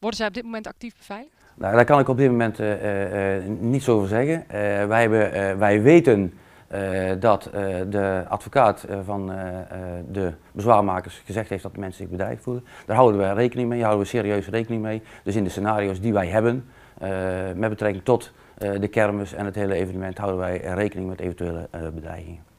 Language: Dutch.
Worden zij op dit moment actief beveiligd? Nou, daar kan ik op dit moment eh, eh, eh, niets over zeggen. wij, hebben, wij weten dat de advocaat van de bezwaarmakers gezegd heeft dat de mensen zich bedreigd voelen. Daar houden we rekening mee, daar houden we serieus rekening mee. Dus in de scenario's die wij hebben met betrekking tot de kermis en het hele evenement houden wij rekening met eventuele bedreigingen.